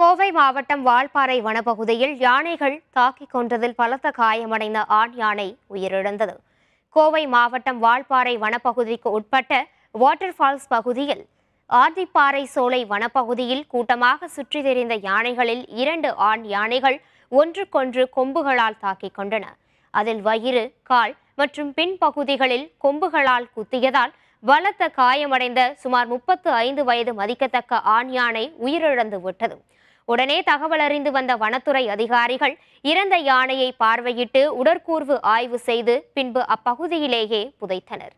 கோவை மாவட்டம் வால்பாறை வனப்பகுதியில் யானைகள் தாக்கிக் கொன்றதில் பலத்த காயமடைந்த ஆண் யானை உயிரிழந்தது கோவை மாவட்டம் வால்பாறை வனப்பகுதிக்கு உட்பட்ட வாட்டர் ஃபால்ஸ் பகுதியில் ஆர்திப்பாறை சோலை வனப்பகுதியில் கூட்டமாக சுற்றி தெரிந்த யானைகளில் இரண்டு ஆண் யானைகள் ஒன்றுக்கொன்று கொம்புகளால் தாக்கிக் கொண்டன அதில் வயிறு கால் மற்றும் பின்பகுதிகளில் கொம்புகளால் குத்தியதால் பலத்த காயமடைந்த சுமார் முப்பத்து ஐந்து வயது மதிக்கத்தக்க ஆண் யானை உயிரிழந்து விட்டது உடனே தகவல் அறிந்து வந்த வனத்துறை அதிகாரிகள் இறந்த யானையை பார்வையிட்டு உடற்கூர்வு ஆய்வு செய்து பின்பு அப்பகுதியிலேயே புதைத்தனர்